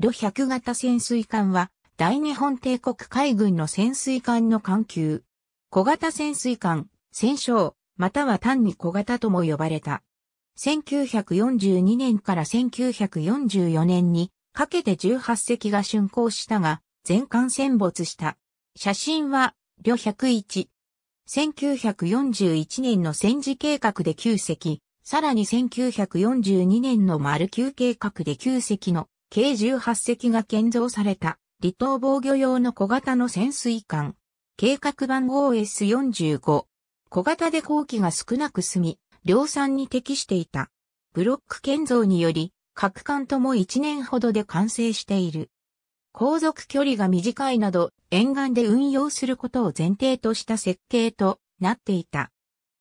旅百型潜水艦は、大日本帝国海軍の潜水艦の艦級。小型潜水艦、戦勝、または単に小型とも呼ばれた。1942年から1944年にかけて18隻が竣工したが、全艦戦没した。写真は、旅101。1941年の戦時計画で9隻、さらに1942年の丸9計画で9隻の計18隻が建造された、離島防御用の小型の潜水艦。計画版 OS45。小型で工期が少なく済み、量産に適していた。ブロック建造により、各艦とも1年ほどで完成している。航続距離が短いなど、沿岸で運用することを前提とした設計となっていた。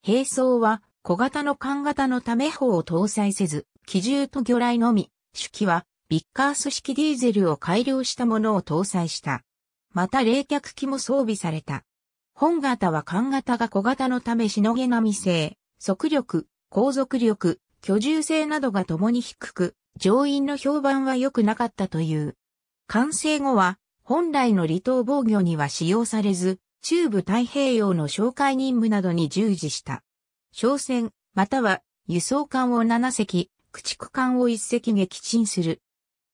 並走は小型の艦型のため砲を搭載せず、機銃と魚雷のみ、手記はビッカース式ディーゼルを改良したものを搭載した。また冷却機も装備された。本型は缶型が小型のためしのげなみ性、速力、航続力、居住性などが共に低く、乗員の評判は良くなかったという。完成後は、本来の離島防御には使用されず、中部太平洋の哨戒任務などに従事した。商船、または輸送艦を7隻、駆逐艦を1隻撃沈する。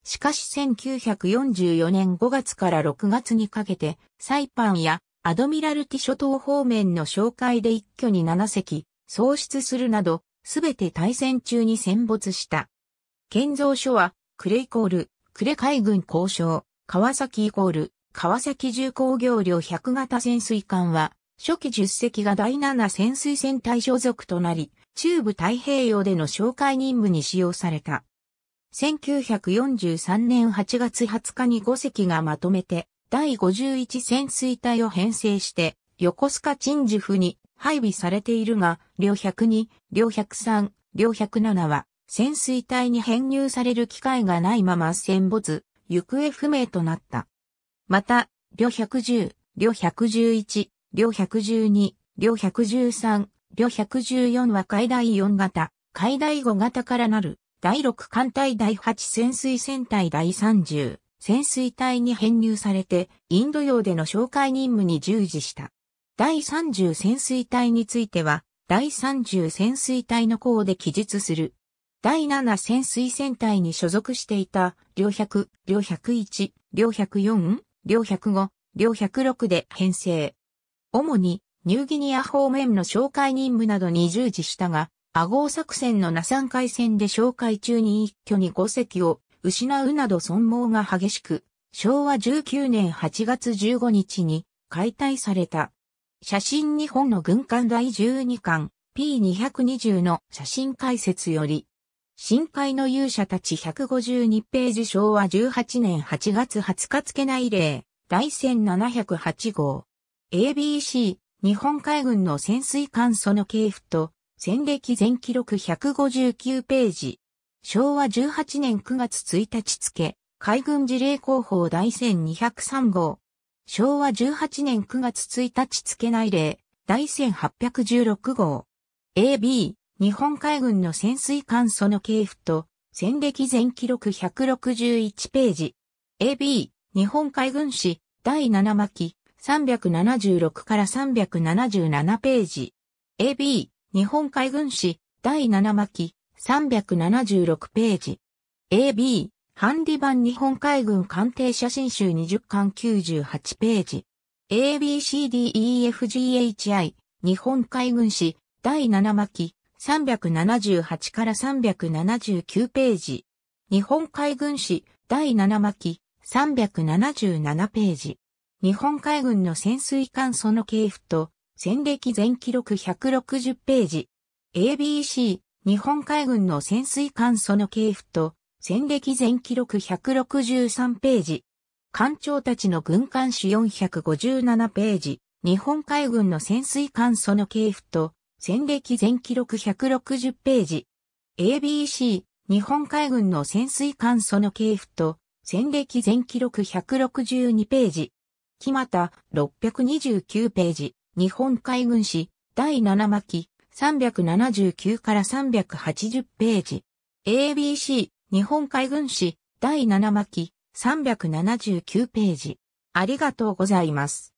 しかし1944年5月から6月にかけて、サイパンやアドミラルティ諸島方面の紹介で一挙に7隻、喪失するなど、すべて対戦中に戦没した。建造所は、クレイコール、クレ海軍交渉、川崎イコール、川崎重工業量100型潜水艦は、初期10隻が第7潜水船隊所属となり、中部太平洋での紹介任務に使用された。1943年8月20日に5隻がまとめて、第51潜水隊を編成して、横須賀鎮守府に配備されているが、両102、両103、両107は、潜水隊に編入される機会がないまま戦没、行方不明となった。また、両110、両111、両112、両113、両114は海大4型、海大5型からなる第6艦隊第8潜水船隊第30潜水隊に編入されて、インド洋での紹介任務に従事した。第30潜水隊については、第30潜水隊の項で記述する。第7潜水船隊に所属していた、両100、両101、両104、両105、両106で編成。主に、ニューギニア方面の紹介任務などに従事したが、アゴ作戦の那山海戦で紹介中に一挙に5隻を失うなど損耗が激しく、昭和19年8月15日に解体された。写真日本の軍艦第12巻 P220 の写真解説より、深海の勇者たち152ページ昭和18年8月20日付内例、第1708号。ABC、日本海軍の潜水艦その系譜と、戦歴全記録159ページ。昭和18年9月1日付、海軍事例広報第1203号。昭和18年9月1日付内例、第1816号。AB、日本海軍の潜水艦その系譜と、戦歴全記録161ページ。AB、日本海軍史、第7巻、376から377ページ。AB、日本海軍史第7巻376ページ。AB ハンディ版日本海軍艦艇写真集20巻98ページ。ABCDEFGHI 日本海軍史第7巻378から379ページ。日本海軍史第7巻377ページ。日本海軍の潜水艦その系譜と戦歴全記録160ページ。ABC、日本海軍の潜水艦その系譜と、戦歴全記録163ページ。艦長たちの軍艦史457ページ。日本海軍の潜水艦その系譜と、戦歴全記録160ページ。ABC、日本海軍の潜水艦その系譜と、戦歴全記録162ページ。木又629ページ。日本海軍史、第7巻、379から380ページ。ABC、日本海軍史、第7巻、379ページ。ありがとうございます。